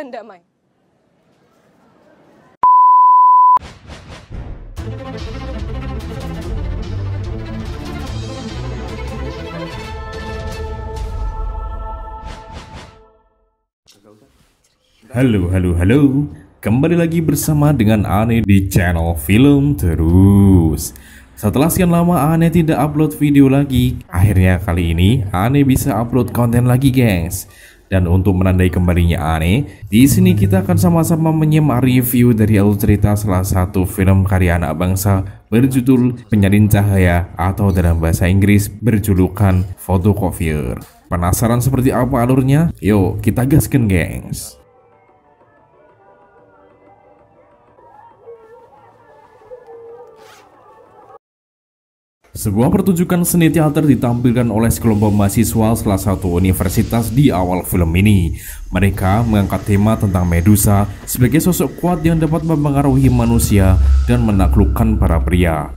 dan damai. Halo, halo, halo. Kembali lagi bersama dengan Ane di channel Film Terus. Setelah sekian lama Ane tidak upload video lagi, akhirnya kali ini Ane bisa upload konten lagi, gengs. Dan untuk menandai kembalinya Ane, di sini kita akan sama-sama menyimak review dari alur cerita salah satu film karya anak bangsa berjudul Penyalin Cahaya atau dalam bahasa Inggris berjulukan Photocopier. Penasaran seperti apa alurnya? Yuk kita gaskan gengs! Sebuah pertunjukan seni teater ditampilkan oleh sekelompok mahasiswa salah satu universitas di awal film ini. Mereka mengangkat tema tentang Medusa sebagai sosok kuat yang dapat mempengaruhi manusia dan menaklukkan para pria.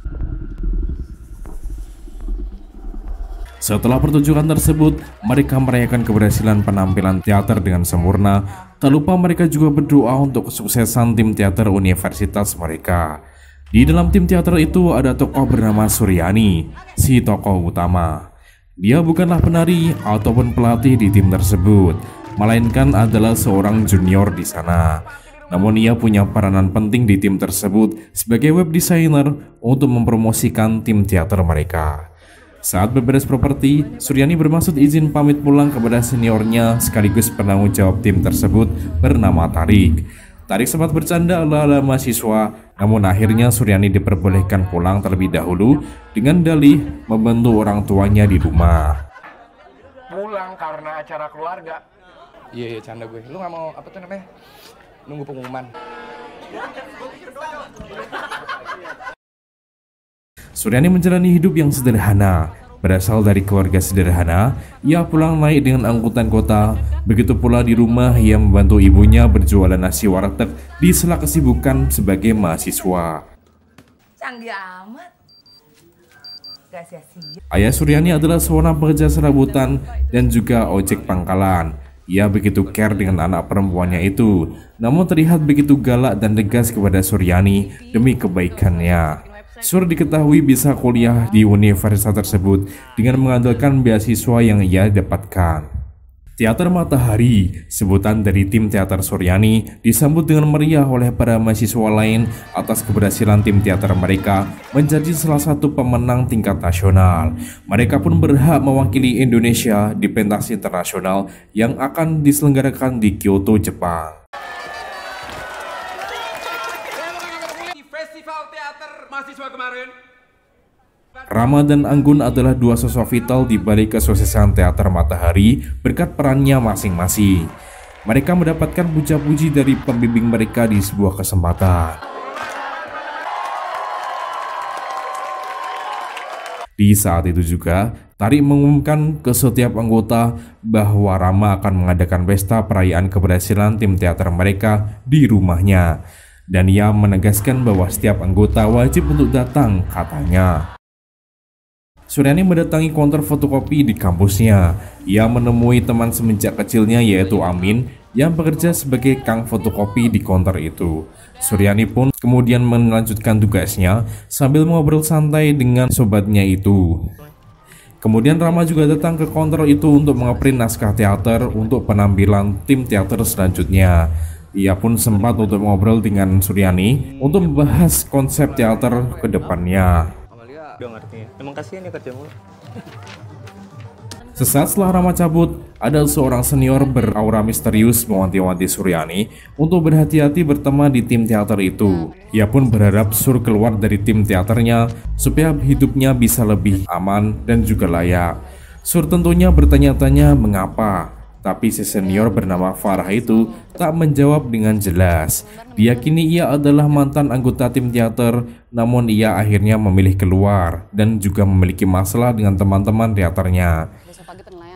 Setelah pertunjukan tersebut, mereka merayakan keberhasilan penampilan teater dengan sempurna. Tak lupa mereka juga berdoa untuk kesuksesan tim teater universitas mereka. Di dalam tim teater itu ada tokoh bernama Suryani, si tokoh utama. Dia bukanlah penari ataupun pelatih di tim tersebut, melainkan adalah seorang junior di sana. Namun ia punya peranan penting di tim tersebut sebagai web designer untuk mempromosikan tim teater mereka. Saat beberes properti, Suryani bermaksud izin pamit pulang kepada seniornya sekaligus penanggung jawab tim tersebut bernama Tarik. Tarik sempat bercanda ala-ala mahasiswa, namun akhirnya Suryani diperbolehkan pulang terlebih dahulu dengan dalih membantu orang tuanya di rumah. Pulang karena acara keluarga. Iya, iya canda gue. Lu nggak mau apa tuh namanya? Nunggu pengumuman. Suryani menjalani hidup yang sederhana. Berasal dari keluarga sederhana, ia pulang naik dengan angkutan kota. Begitu pula di rumah, ia membantu ibunya berjualan nasi warteg di sela kesibukan sebagai mahasiswa. Canggih amat. Ayah Suryani adalah seorang pekerja serabutan dan juga ojek pangkalan. Ia begitu care dengan anak perempuannya itu, namun terlihat begitu galak dan tegas kepada Suryani demi kebaikannya. Sur diketahui bisa kuliah di universitas tersebut dengan mengandalkan beasiswa yang ia dapatkan. Teater Matahari, sebutan dari tim teater Suryani, disambut dengan meriah oleh para mahasiswa lain atas keberhasilan tim teater mereka menjadi salah satu pemenang tingkat nasional. Mereka pun berhak mewakili Indonesia di pentas internasional yang akan diselenggarakan di Kyoto, Jepang. mahasiswa kemarin. Ramadan Anggun adalah dua sosok vital di balik kesuksesan Teater Matahari berkat perannya masing-masing. Mereka mendapatkan puja-puji dari pembimbing mereka di sebuah kesempatan. Di saat itu juga, Tari mengumumkan ke setiap anggota bahwa Rama akan mengadakan pesta perayaan keberhasilan tim teater mereka di rumahnya dan ia menegaskan bahwa setiap anggota wajib untuk datang, katanya. Suryani mendatangi konter fotokopi di kampusnya. Ia menemui teman semenjak kecilnya yaitu Amin yang bekerja sebagai kang fotokopi di konter itu. Suryani pun kemudian melanjutkan tugasnya sambil ngobrol santai dengan sobatnya itu. Kemudian Rama juga datang ke konter itu untuk mengeprint naskah teater untuk penampilan tim teater selanjutnya. Ia pun sempat untuk ngobrol dengan Suryani untuk membahas konsep teater ke depannya. Ya Sesaat setelah Rama cabut, ada seorang senior beraura misterius mewanti-wanti Suryani untuk berhati-hati berteman di tim teater itu. Ia pun berharap Sur keluar dari tim teaternya supaya hidupnya bisa lebih aman dan juga layak. Sur tentunya bertanya-tanya mengapa tapi si senior bernama Farah itu tak menjawab dengan jelas. Diyakini ia adalah mantan anggota tim teater, namun ia akhirnya memilih keluar dan juga memiliki masalah dengan teman-teman teaternya.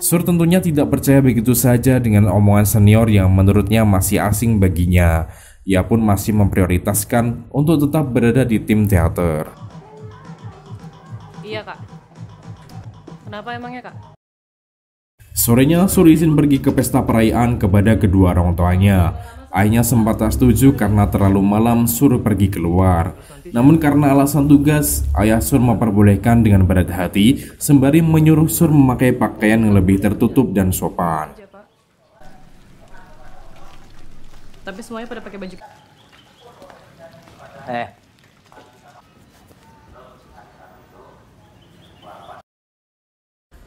Sur tentunya tidak percaya begitu saja dengan omongan senior yang menurutnya masih asing baginya. Ia pun masih memprioritaskan untuk tetap berada di tim teater. Iya kak. Kenapa emangnya kak? Sorenya Surizin pergi ke pesta perayaan kepada kedua orang tuanya. Ayahnya sempat tak setuju karena terlalu malam suruh pergi keluar. Namun karena alasan tugas, ayah Sur memperbolehkan dengan berat hati sembari menyuruh Sur memakai pakaian yang lebih tertutup dan sopan. Tapi semuanya pada pakai baju. Eh,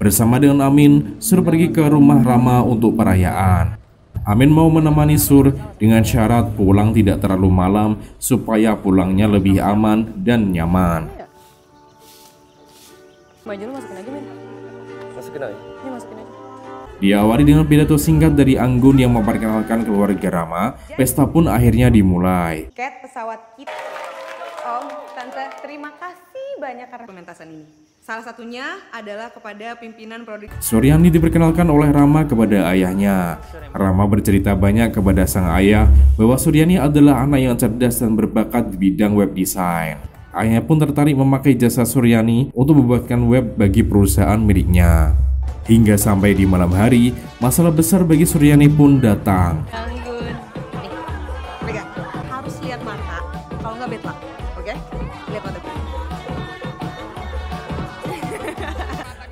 Bersama dengan Amin, Sur pergi ke rumah Rama untuk perayaan. Amin mau menemani Sur dengan syarat pulang tidak terlalu malam supaya pulangnya lebih aman dan nyaman. Iya, Diawali dengan pidato singkat dari Anggun yang memperkenalkan keluarga Rama, pesta pun akhirnya dimulai. pesawat kita. Om, Tante, terima kasih banyak karena pementasan ini. Salah satunya adalah kepada pimpinan produk. Suryani diperkenalkan oleh Rama kepada ayahnya. Rama bercerita banyak kepada sang ayah bahwa Suryani adalah anak yang cerdas dan berbakat di bidang web design. Ayah pun tertarik memakai jasa Suryani untuk membuatkan web bagi perusahaan miliknya. Hingga sampai di malam hari, masalah besar bagi Suryani pun datang.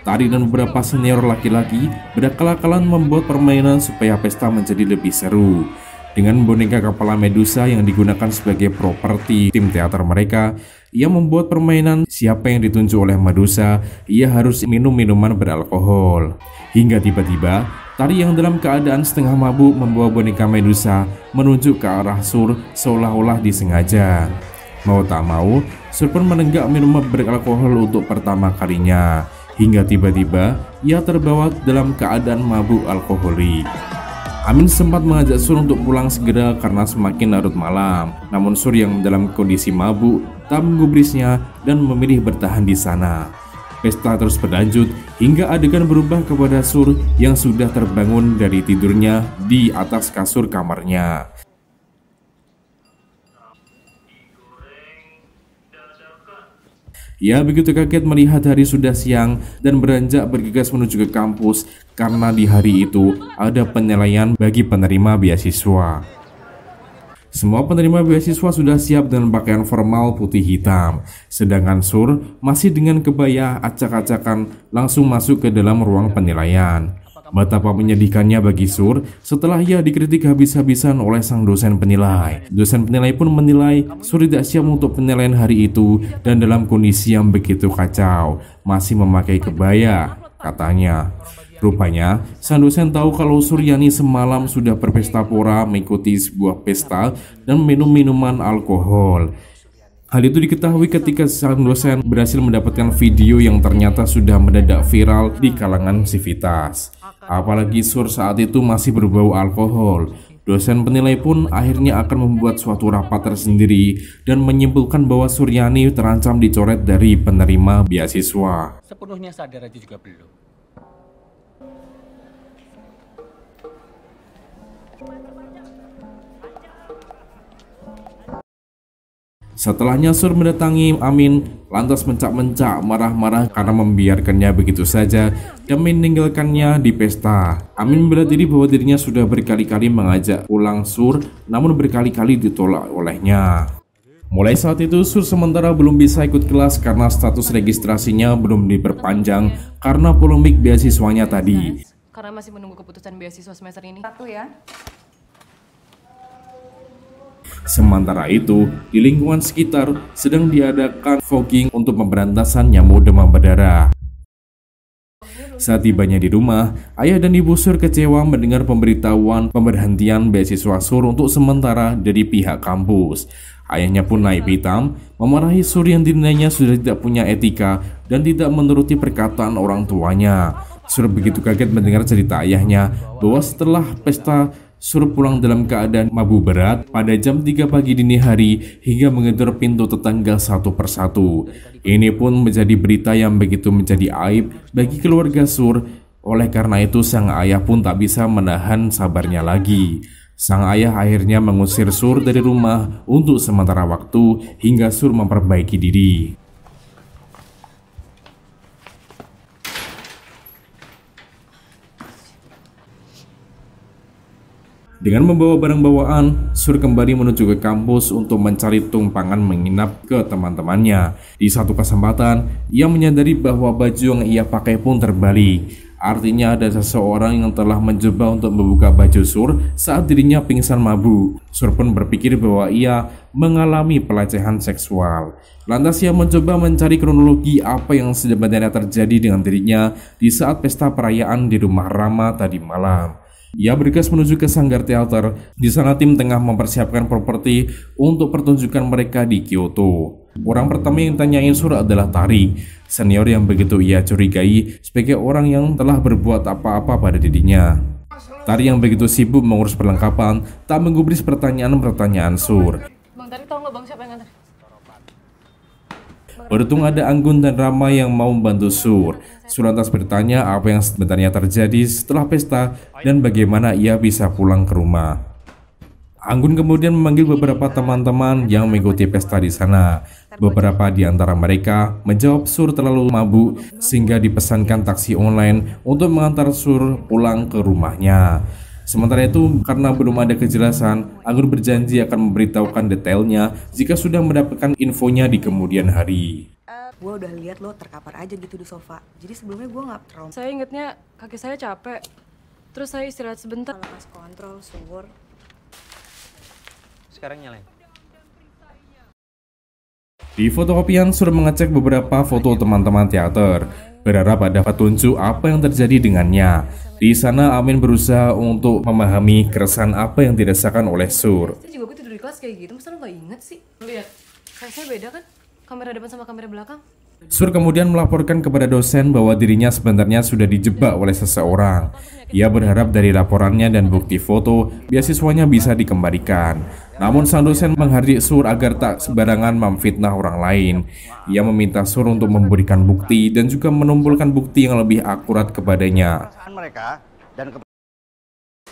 Tari dan beberapa senior laki-laki berakal-akalan membuat permainan supaya pesta menjadi lebih seru. Dengan boneka kepala Medusa yang digunakan sebagai properti tim teater mereka, ia membuat permainan siapa yang ditunjuk oleh Medusa, ia harus minum minuman beralkohol. Hingga tiba-tiba, Tari yang dalam keadaan setengah mabuk membawa boneka Medusa menunjuk ke arah Sur seolah-olah disengaja. Mau tak mau, Sur pun menenggak minuman beralkohol untuk pertama kalinya hingga tiba-tiba ia terbawa dalam keadaan mabuk alkoholik. Amin sempat mengajak Sur untuk pulang segera karena semakin larut malam. Namun Sur yang dalam kondisi mabuk tak menggubrisnya dan memilih bertahan di sana. Pesta terus berlanjut hingga adegan berubah kepada Sur yang sudah terbangun dari tidurnya di atas kasur kamarnya. Ia ya, begitu kaget melihat hari sudah siang dan beranjak bergegas menuju ke kampus karena di hari itu ada penilaian bagi penerima beasiswa. Semua penerima beasiswa sudah siap dengan pakaian formal putih hitam, sedangkan Sur masih dengan kebaya acak-acakan langsung masuk ke dalam ruang penilaian. Betapa menyedihkannya bagi Sur setelah ia dikritik habis-habisan oleh sang dosen penilai. Dosen penilai pun menilai Sur tidak siap untuk penilaian hari itu dan dalam kondisi yang begitu kacau, masih memakai kebaya, katanya. Rupanya, sang dosen tahu kalau Suryani semalam sudah berpesta pora mengikuti sebuah pesta dan minum minuman alkohol. Hal itu diketahui ketika sang dosen berhasil mendapatkan video yang ternyata sudah mendadak viral di kalangan sivitas. Apalagi Sur saat itu masih berbau alkohol. Dosen penilai pun akhirnya akan membuat suatu rapat tersendiri dan menyimpulkan bahwa Suryani terancam dicoret dari penerima beasiswa. Sepenuhnya sadar aja juga belum. Setelahnya Sur mendatangi Amin, lantas mencak-mencak marah-marah karena membiarkannya begitu saja dan meninggalkannya di pesta. Amin bela diri bahwa dirinya sudah berkali-kali mengajak pulang Sur, namun berkali-kali ditolak olehnya. Mulai saat itu Sur sementara belum bisa ikut kelas karena status registrasinya belum diperpanjang karena polemik beasiswanya tadi. Karena masih menunggu keputusan beasiswa semester ini. Satu ya. Sementara itu, di lingkungan sekitar sedang diadakan fogging untuk pemberantasan nyamuk demam berdarah. Saat tibanya di rumah, ayah dan ibu Sur kecewa mendengar pemberitahuan pemberhentian beasiswa Sur untuk sementara dari pihak kampus. Ayahnya pun naik hitam, memarahi Sur yang dinilainya sudah tidak punya etika dan tidak menuruti perkataan orang tuanya. Sur begitu kaget mendengar cerita ayahnya bahwa setelah pesta Sur pulang dalam keadaan mabuk berat pada jam 3 pagi dini hari hingga menggedor pintu tetangga satu persatu. Ini pun menjadi berita yang begitu menjadi aib bagi keluarga Sur. Oleh karena itu sang ayah pun tak bisa menahan sabarnya lagi. Sang ayah akhirnya mengusir Sur dari rumah untuk sementara waktu hingga Sur memperbaiki diri. Dengan membawa barang bawaan, Sur kembali menuju ke kampus untuk mencari tumpangan menginap ke teman-temannya. Di satu kesempatan, ia menyadari bahwa baju yang ia pakai pun terbalik. Artinya ada seseorang yang telah mencoba untuk membuka baju Sur saat dirinya pingsan mabuk. Sur pun berpikir bahwa ia mengalami pelecehan seksual. Lantas ia mencoba mencari kronologi apa yang sebenarnya terjadi dengan dirinya di saat pesta perayaan di rumah Rama tadi malam. Ia bergegas menuju ke Sanggar Teater. Di sana tim tengah mempersiapkan properti untuk pertunjukan mereka di Kyoto. Orang pertama yang tanyain surat adalah Tari, senior yang begitu ia curigai sebagai orang yang telah berbuat apa-apa pada dirinya. Tari yang begitu sibuk mengurus perlengkapan tak menggubris pertanyaan-pertanyaan Sur. Bang Tari tahu nggak bang siapa yang ngantar? Beruntung ada Anggun dan Rama yang mau membantu Sur. Sulantas bertanya apa yang sebenarnya terjadi setelah pesta dan bagaimana ia bisa pulang ke rumah. Anggun kemudian memanggil beberapa teman-teman yang mengikuti pesta di sana. Beberapa di antara mereka menjawab Sur terlalu mabuk sehingga dipesankan taksi online untuk mengantar Sur pulang ke rumahnya. Sementara itu, karena belum ada kejelasan, Anggun berjanji akan memberitahukan detailnya jika sudah mendapatkan infonya di kemudian hari gue udah lihat lo terkapar aja gitu di sofa. Jadi sebelumnya gue nggak trauma. Saya ingetnya kaki saya capek. Terus saya istirahat sebentar. Lepas kontrol, subur. Sekarang nyalain. Di fotokopian sudah mengecek beberapa foto teman-teman teater berharap ada petunjuk apa yang terjadi dengannya. Di sana Amin berusaha untuk memahami keresahan apa yang dirasakan oleh Sur. Saya juga gue tidur di kelas kayak gitu, masa lo gak inget sih? Lihat, saya beda kan? kamera depan sama kamera belakang? Sur kemudian melaporkan kepada dosen bahwa dirinya sebenarnya sudah dijebak oleh seseorang. Ia berharap dari laporannya dan bukti foto, beasiswanya bisa dikembalikan. Namun sang dosen menghardik Sur agar tak sembarangan memfitnah orang lain. Ia meminta Sur untuk memberikan bukti dan juga menumpulkan bukti yang lebih akurat kepadanya.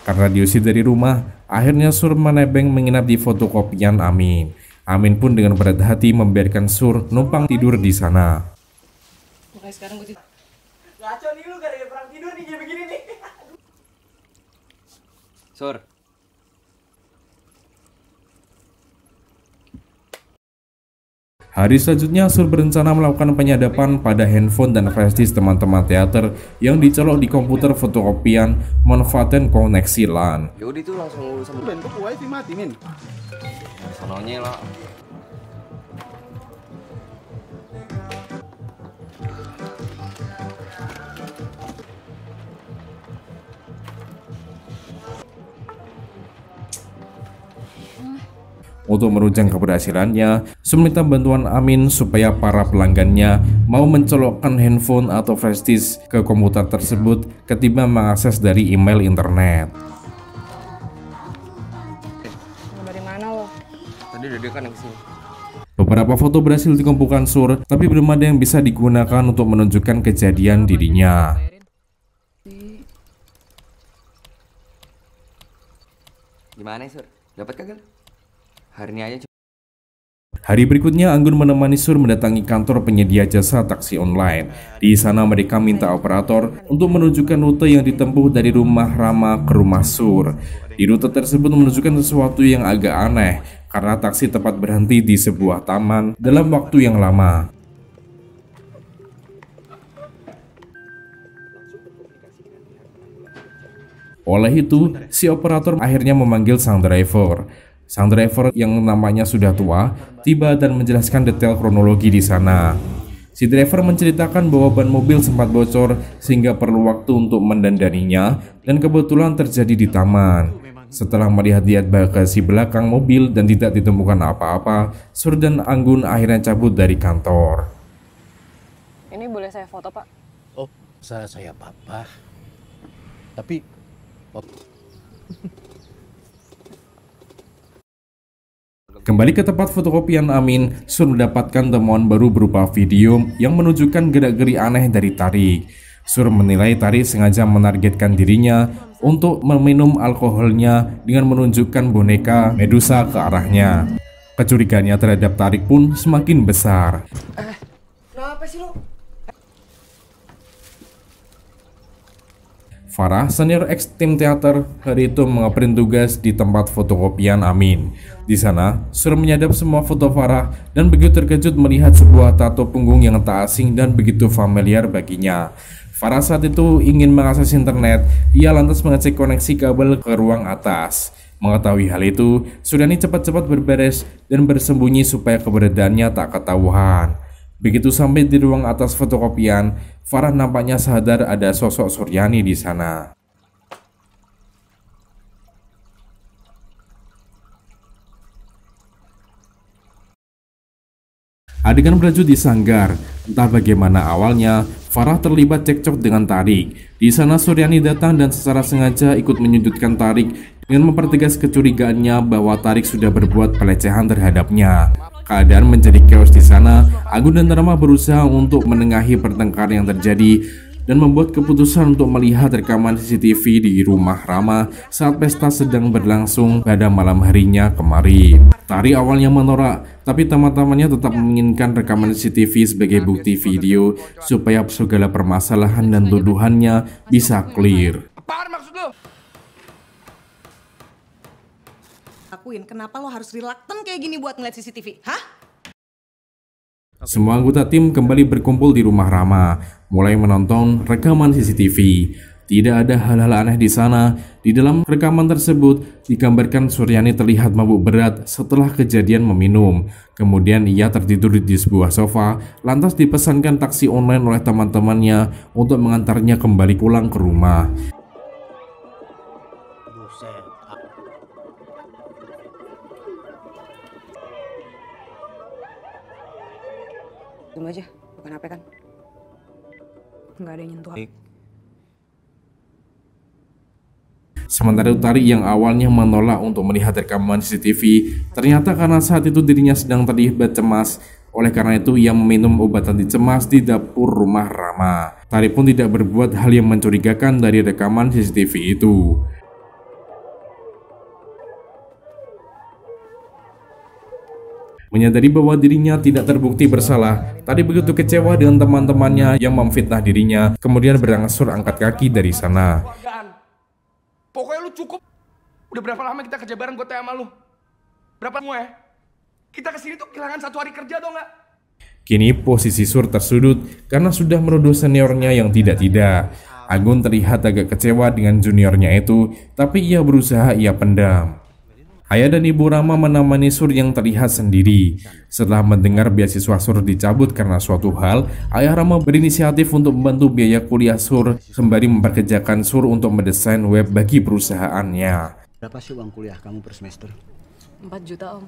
Karena diusir dari rumah, akhirnya Sur menebeng menginap di fotokopian Amin. Amin pun dengan berat hati membiarkan Sur numpang tidur di sana. Sur. Hari selanjutnya, Sur berencana melakukan penyadapan pada handphone dan flashdisk teman-teman teater yang dicolok di komputer fotokopian manfaatkan koneksi LAN. Yaudah itu langsung sama Ben, mati, Min? sononya lo Untuk merujang keberhasilannya, meminta bantuan Amin supaya para pelanggannya mau mencolokkan handphone atau flashdisk ke komputer tersebut ketika mengakses dari email internet. Dari mana lo? Tadi udah kan ke sini. Beberapa foto berhasil dikumpulkan Sur, tapi belum ada yang bisa digunakan untuk menunjukkan kejadian dirinya. Gimana Sur? Dapat kagak? Hari ini aja Hari berikutnya, Anggun menemani Sur mendatangi kantor penyedia jasa taksi online. Di sana mereka minta operator untuk menunjukkan rute yang ditempuh dari rumah Rama ke rumah Sur. Di rute tersebut menunjukkan sesuatu yang agak aneh karena taksi tepat berhenti di sebuah taman dalam waktu yang lama. Oleh itu, si operator akhirnya memanggil sang driver. Sang driver yang namanya sudah tua tiba dan menjelaskan detail kronologi di sana. Si driver menceritakan bahwa ban mobil sempat bocor sehingga perlu waktu untuk mendandaninya dan kebetulan terjadi di taman. Setelah melihat-lihat bagasi belakang mobil dan tidak ditemukan apa-apa, Sur dan Anggun akhirnya cabut dari kantor. Ini boleh saya foto, Pak? Oh, saya saya papa. Tapi oh. Kembali ke tempat fotokopian Amin, Sun mendapatkan temuan baru berupa video yang menunjukkan gerak-geri aneh dari Tarik. Sur menilai Tarik sengaja menargetkan dirinya untuk meminum alkoholnya dengan menunjukkan boneka Medusa ke arahnya. Kecurigaannya terhadap Tarik pun semakin besar. Eh, kenapa sih lo? Farah, senior ex tim teater, hari itu mengeprint tugas di tempat fotokopian Amin. Di sana, Sur menyadap semua foto Farah dan begitu terkejut melihat sebuah tato punggung yang tak asing dan begitu familiar baginya. Farah saat itu ingin mengakses internet, ia lantas mengecek koneksi kabel ke ruang atas. Mengetahui hal itu, Suryani cepat-cepat berberes dan bersembunyi supaya keberadaannya tak ketahuan. Begitu sampai di ruang atas fotokopian, Farah nampaknya sadar ada sosok Suryani di sana. Adegan berlanjut di sanggar. Entah bagaimana awalnya, Farah terlibat cekcok dengan Tarik. Di sana Suryani datang dan secara sengaja ikut menyudutkan Tarik dengan mempertegas kecurigaannya bahwa Tarik sudah berbuat pelecehan terhadapnya. Keadaan menjadi chaos di sana. Agung dan Rama berusaha untuk menengahi pertengkaran yang terjadi dan membuat keputusan untuk melihat rekaman CCTV di rumah Rama saat pesta sedang berlangsung pada malam harinya kemarin. Tari awalnya menolak, tapi teman-temannya tetap menginginkan rekaman CCTV sebagai bukti video supaya segala permasalahan dan tuduhannya bisa clear. lakuin, kenapa lo harus reluctant kayak gini buat ngeliat CCTV? Hah? Semua anggota tim kembali berkumpul di rumah Rama, mulai menonton rekaman CCTV. Tidak ada hal-hal aneh di sana. Di dalam rekaman tersebut, digambarkan Suryani terlihat mabuk berat setelah kejadian meminum. Kemudian ia tertidur di sebuah sofa, lantas dipesankan taksi online oleh teman-temannya untuk mengantarnya kembali pulang ke rumah. Tunggu aja, bukan apa kan? Nggak ada yang nyentuh Sementara itu Tari yang awalnya menolak untuk melihat rekaman CCTV, ternyata karena saat itu dirinya sedang terlibat cemas, oleh karena itu ia meminum obat anti cemas di dapur rumah Rama. Tari pun tidak berbuat hal yang mencurigakan dari rekaman CCTV itu. menyadari bahwa dirinya tidak terbukti bersalah. Tadi begitu kecewa dengan teman-temannya yang memfitnah dirinya, kemudian berangsur angkat kaki dari sana. Pokoknya lu cukup. Udah berapa lama kita kerja bareng gue sama lu? Berapa gue? Ya? Eh? Kita kesini tuh kehilangan satu hari kerja dong nggak? Kini posisi Sur tersudut karena sudah menuduh seniornya yang tidak-tidak. Agun terlihat agak kecewa dengan juniornya itu, tapi ia berusaha ia pendam. Ayah dan ibu Rama menemani Sur yang terlihat sendiri. Setelah mendengar beasiswa Sur dicabut karena suatu hal, ayah Rama berinisiatif untuk membantu biaya kuliah Sur sembari memperkerjakan Sur untuk mendesain web bagi perusahaannya. Berapa sih uang kuliah kamu per semester? 4 juta om,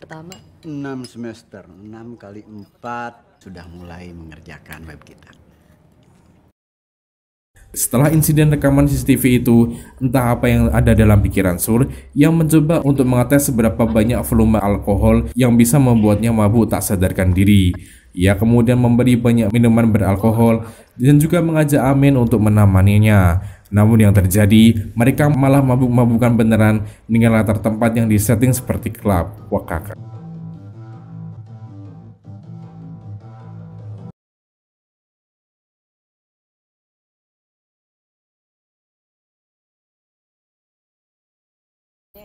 pertama. 6 semester, 6 kali 4 sudah mulai mengerjakan web kita. Setelah insiden rekaman CCTV itu, entah apa yang ada dalam pikiran Sur yang mencoba untuk mengetes seberapa banyak volume alkohol yang bisa membuatnya mabuk tak sadarkan diri. Ia kemudian memberi banyak minuman beralkohol dan juga mengajak Amin untuk menamaninya. Namun yang terjadi, mereka malah mabuk-mabukan beneran dengan latar tempat yang disetting seperti klub. Wah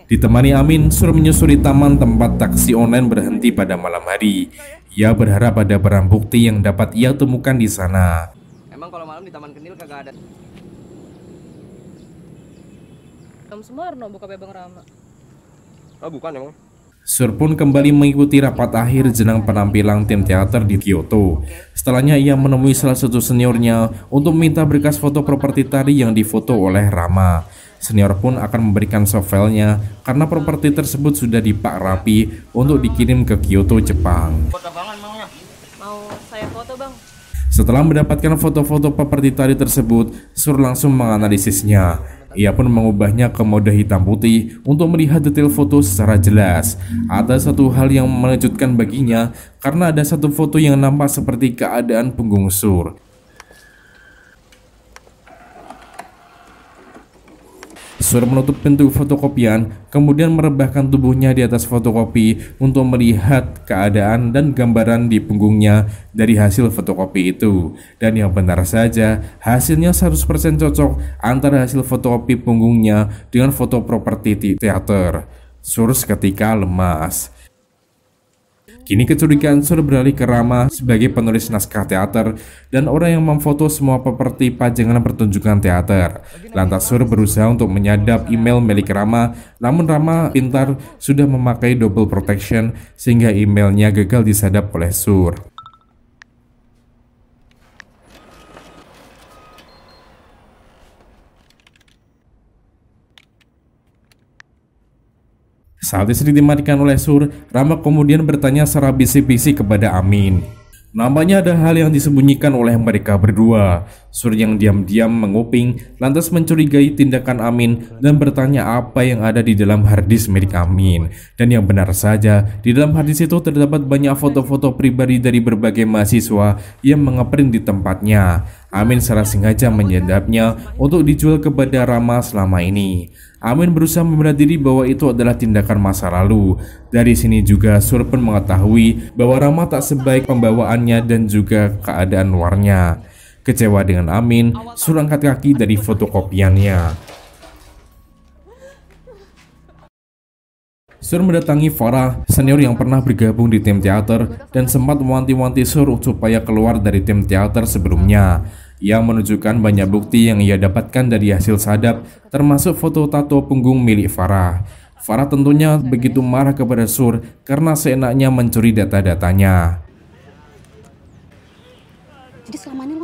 Ditemani Amin, Sur menyusuri taman tempat taksi online berhenti pada malam hari. Ia berharap ada barang bukti yang dapat ia temukan di sana. Emang kalau malam di Taman Kenil kagak ada? Om Sumarno buka Bebang Rama. Oh, bukan emang. Sur pun kembali mengikuti rapat akhir jenang penampilan tim teater di Kyoto. Setelahnya ia menemui salah satu seniornya untuk minta berkas foto properti tari yang difoto oleh Rama. Senior pun akan memberikan sovelnya karena properti tersebut sudah dipak rapi untuk dikirim ke Kyoto, Jepang. Ya? Setelah mendapatkan foto-foto properti tadi tersebut, Sur langsung menganalisisnya. Ia pun mengubahnya ke mode hitam putih untuk melihat detail foto secara jelas. Ada satu hal yang mengejutkan baginya karena ada satu foto yang nampak seperti keadaan punggung Sur. Mansur menutup pintu fotokopian, kemudian merebahkan tubuhnya di atas fotokopi untuk melihat keadaan dan gambaran di punggungnya dari hasil fotokopi itu. Dan yang benar saja, hasilnya 100% cocok antara hasil fotokopi punggungnya dengan foto properti teater. Sur ketika lemas. Kini kecurigaan sudah beralih ke Rama sebagai penulis naskah teater dan orang yang memfoto semua properti pajangan pertunjukan teater. Lantas Sur berusaha untuk menyadap email milik Rama, namun Rama pintar sudah memakai double protection sehingga emailnya gagal disadap oleh Sur. Saat istri dimatikan oleh Sur, Rama kemudian bertanya secara bisik-bisik kepada Amin. Nampaknya ada hal yang disembunyikan oleh mereka berdua. Sur yang diam-diam menguping, lantas mencurigai tindakan Amin dan bertanya apa yang ada di dalam harddisk milik Amin. Dan yang benar saja, di dalam harddisk itu terdapat banyak foto-foto pribadi dari berbagai mahasiswa yang mengeprint di tempatnya. Amin secara sengaja menyedapnya untuk dijual kepada Rama selama ini. Amin berusaha membela diri bahwa itu adalah tindakan masa lalu. Dari sini juga Surpan mengetahui bahwa Rama tak sebaik pembawaannya dan juga keadaan luarnya. Kecewa dengan Amin, Sur angkat kaki dari fotokopiannya. Sur mendatangi Farah, senior yang pernah bergabung di tim teater dan sempat mewanti-wanti Sur supaya keluar dari tim teater sebelumnya. Ia menunjukkan banyak bukti yang ia dapatkan dari hasil sadap, termasuk foto tato punggung milik Farah. Farah tentunya begitu marah kepada Sur karena seenaknya mencuri data-datanya. Jadi selama ini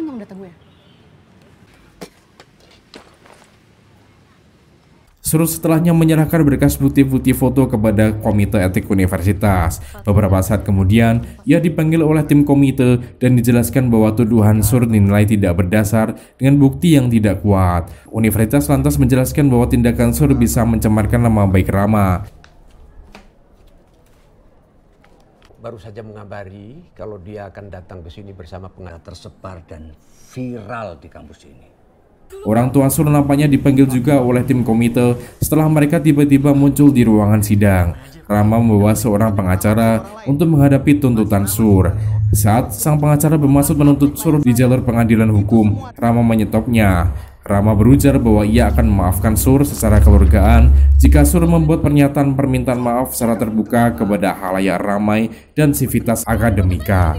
Surut setelahnya menyerahkan berkas bukti-bukti foto kepada Komite Etik Universitas. Beberapa saat kemudian, ia dipanggil oleh tim komite dan dijelaskan bahwa tuduhan Sur dinilai tidak berdasar dengan bukti yang tidak kuat. Universitas lantas menjelaskan bahwa tindakan Sur bisa mencemarkan nama baik Rama. baru saja mengabari kalau dia akan datang ke sini bersama pengacara tersebar dan viral di kampus ini. Orang tua Sur nampaknya dipanggil juga oleh tim komite setelah mereka tiba-tiba muncul di ruangan sidang. Rama membawa seorang pengacara untuk menghadapi tuntutan Sur. Saat sang pengacara bermaksud menuntut Sur di jalur pengadilan hukum, Rama menyetopnya. Rama berujar bahwa ia akan memaafkan Sur secara keluargaan jika Sur membuat pernyataan permintaan maaf secara terbuka kepada halayak ramai dan sivitas akademika.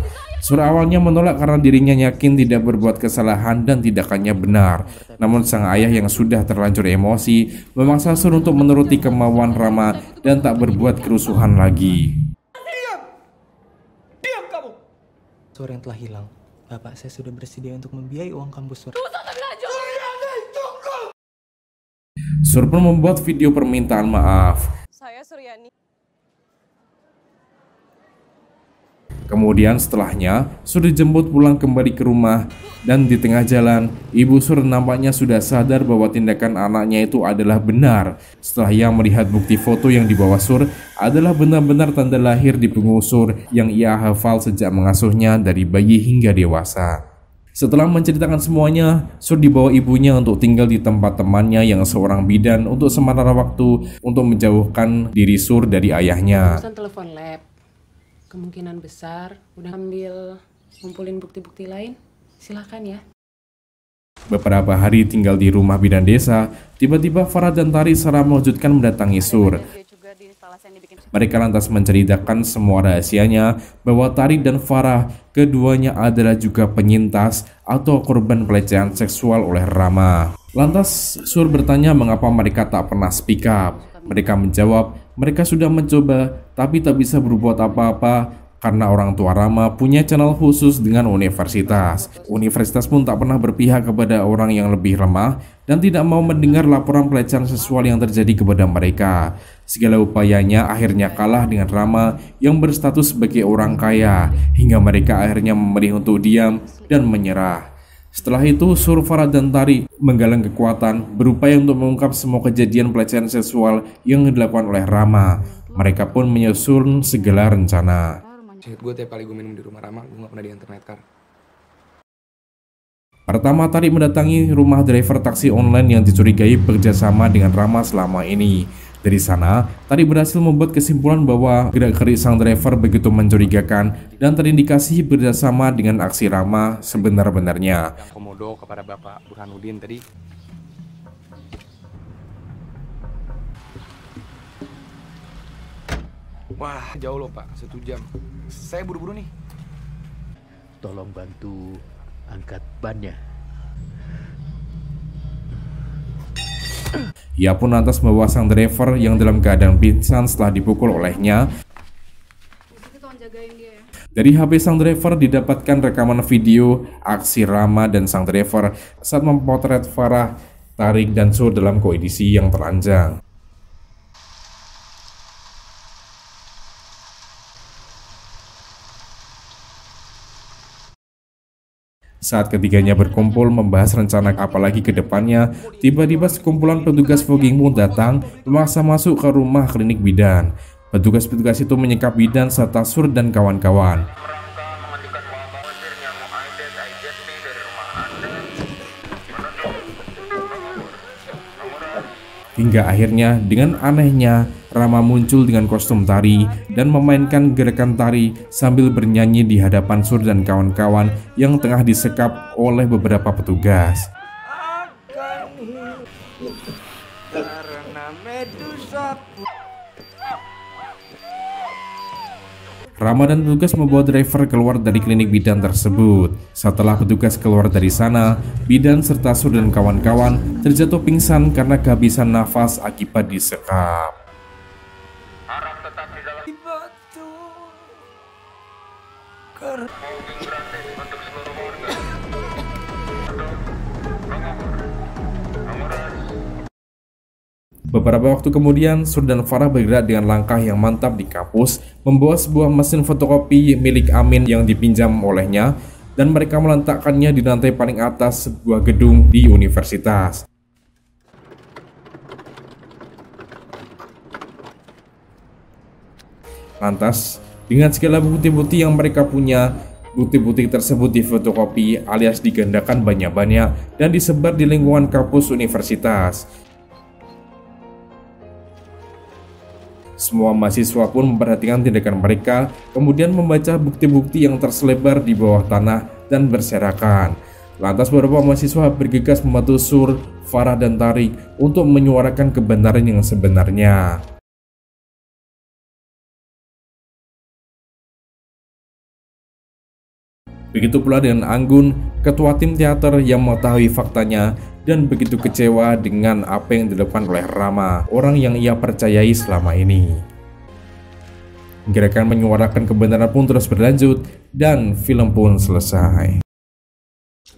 Surah awalnya menolak karena dirinya yakin tidak berbuat kesalahan dan tindakannya benar. Namun sang ayah yang sudah terlanjur emosi memaksa Sur untuk menuruti kemauan Rama dan tak berbuat kerusuhan lagi. Diam! Diam kamu! Sur yang telah hilang. Bapak saya sudah bersedia untuk membiayai uang kampus Sur. Sur pun membuat video permintaan maaf. Saya Suryani. Kemudian setelahnya, Sur dijemput pulang kembali ke rumah dan di tengah jalan, Ibu Sur nampaknya sudah sadar bahwa tindakan anaknya itu adalah benar. Setelah ia melihat bukti foto yang dibawa Sur adalah benar-benar tanda lahir di pengusur yang ia hafal sejak mengasuhnya dari bayi hingga dewasa. Setelah menceritakan semuanya, Sur dibawa ibunya untuk tinggal di tempat temannya yang seorang bidan untuk sementara waktu untuk menjauhkan diri Sur dari ayahnya. Telepon lab kemungkinan besar udah ambil ngumpulin bukti-bukti lain, silahkan ya. Beberapa hari tinggal di rumah bidan desa, tiba-tiba Farah dan Tari secara mewujudkan mendatangi Sur. Mereka lantas menceritakan semua rahasianya bahwa Tari dan Farah keduanya adalah juga penyintas atau korban pelecehan seksual oleh Rama. Lantas Sur bertanya mengapa mereka tak pernah speak up. Mereka menjawab, mereka sudah mencoba tapi tak bisa berbuat apa-apa karena orang tua Rama punya channel khusus dengan universitas. Universitas pun tak pernah berpihak kepada orang yang lebih lemah dan tidak mau mendengar laporan pelecehan seksual yang terjadi kepada mereka. Segala upayanya akhirnya kalah dengan Rama yang berstatus sebagai orang kaya hingga mereka akhirnya memilih untuk diam dan menyerah. Setelah itu, Surfara dan Tari menggalang kekuatan, berupaya untuk mengungkap semua kejadian pelecehan seksual yang dilakukan oleh Rama. Mereka pun menyusun segala rencana. Pertama, Tari mendatangi rumah driver taksi online yang dicurigai bekerja sama dengan Rama selama ini. Dari sana, Tari berhasil membuat kesimpulan bahwa gerak gerik sang driver begitu mencurigakan dan terindikasi bersama dengan aksi Rama sebenar-benarnya. Komodo kepada Bapak Burhanuddin tadi Wah, jauh loh Pak, satu jam. Saya buru-buru nih. Tolong bantu angkat bannya. Ia pun lantas membawa sang driver yang dalam keadaan pingsan setelah dipukul olehnya. Dari HP sang driver didapatkan rekaman video aksi Rama dan sang driver saat memotret Farah, Tarik, dan Sur dalam koedisi yang telanjang. Saat ketiganya berkumpul membahas rencana apalagi ke depannya, tiba-tiba sekumpulan petugas fogging pun datang memaksa masuk ke rumah klinik bidan. Petugas-petugas itu menyekap bidan serta sur dan kawan-kawan. Hingga akhirnya dengan anehnya Rama muncul dengan kostum tari dan memainkan gerakan tari sambil bernyanyi di hadapan Sur dan kawan-kawan yang tengah disekap oleh beberapa petugas. Rama dan petugas membawa driver keluar dari klinik bidan tersebut. Setelah petugas keluar dari sana, bidan serta Sur dan kawan-kawan terjatuh pingsan karena kehabisan nafas akibat disekap. Beberapa waktu kemudian, Sur dan Farah bergerak dengan langkah yang mantap di kampus, membawa sebuah mesin fotokopi milik Amin yang dipinjam olehnya, dan mereka melantakkannya di lantai paling atas sebuah gedung di universitas. Lantas, dengan segala bukti-bukti yang mereka punya Bukti-bukti tersebut difotokopi alias digandakan banyak-banyak dan disebar di lingkungan kampus universitas. Semua mahasiswa pun memperhatikan tindakan mereka, kemudian membaca bukti-bukti yang terselebar di bawah tanah dan berserakan. Lantas beberapa mahasiswa bergegas membantu Sur, Farah, dan Tarik untuk menyuarakan kebenaran yang sebenarnya. Begitu pula dengan Anggun, ketua tim teater yang mengetahui faktanya dan begitu kecewa dengan apa yang dilakukan oleh Rama, orang yang ia percayai selama ini. Gerakan menyuarakan kebenaran pun terus berlanjut dan film pun selesai.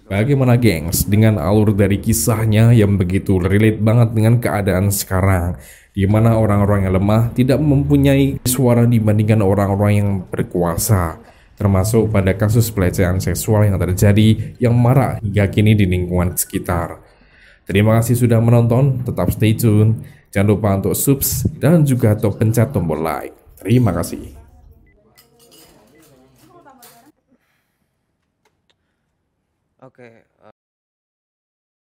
Bagaimana gengs dengan alur dari kisahnya yang begitu relate banget dengan keadaan sekarang di mana orang-orang yang lemah tidak mempunyai suara dibandingkan orang-orang yang berkuasa termasuk pada kasus pelecehan seksual yang terjadi yang marak hingga kini di lingkungan sekitar. Terima kasih sudah menonton, tetap stay tune. Jangan lupa untuk subs dan juga untuk pencet tombol like. Terima kasih.